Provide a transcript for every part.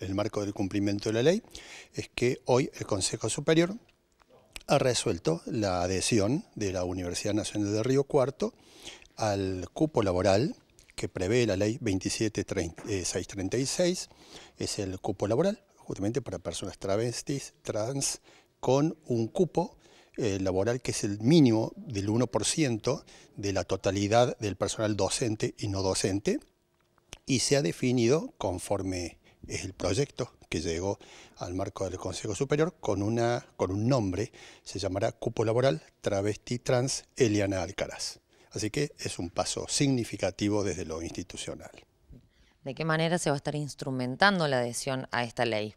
el marco del cumplimiento de la ley, es que hoy el Consejo Superior ha resuelto la adhesión de la Universidad Nacional de Río Cuarto al cupo laboral que prevé la ley 27636, eh, es el cupo laboral, justamente para personas travestis, trans, con un cupo eh, laboral que es el mínimo del 1% de la totalidad del personal docente y no docente, y se ha definido conforme es el proyecto que llegó al marco del Consejo Superior con, una, con un nombre, se llamará Cupo Laboral Travesti Trans Eliana Alcaraz. Así que es un paso significativo desde lo institucional. ¿De qué manera se va a estar instrumentando la adhesión a esta ley?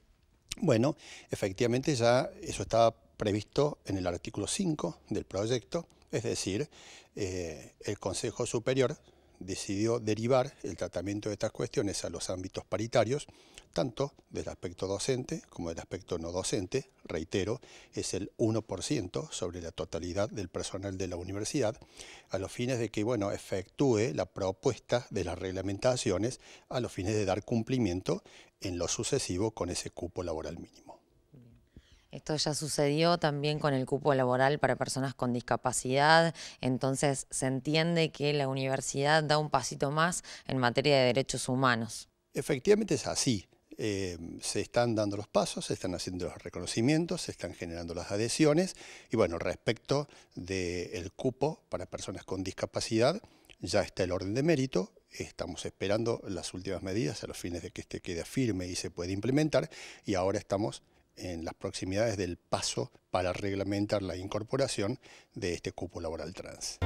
Bueno, efectivamente ya eso estaba previsto en el artículo 5 del proyecto, es decir, eh, el Consejo Superior decidió derivar el tratamiento de estas cuestiones a los ámbitos paritarios, tanto del aspecto docente como del aspecto no docente, reitero, es el 1% sobre la totalidad del personal de la universidad, a los fines de que bueno, efectúe la propuesta de las reglamentaciones a los fines de dar cumplimiento en lo sucesivo con ese cupo laboral mínimo. Esto ya sucedió también con el cupo laboral para personas con discapacidad, entonces se entiende que la universidad da un pasito más en materia de derechos humanos. Efectivamente es así. Eh, se están dando los pasos, se están haciendo los reconocimientos, se están generando las adhesiones y bueno, respecto del cupo para personas con discapacidad, ya está el orden de mérito, estamos esperando las últimas medidas a los fines de que este quede firme y se pueda implementar y ahora estamos en las proximidades del paso para reglamentar la incorporación de este cupo laboral trans.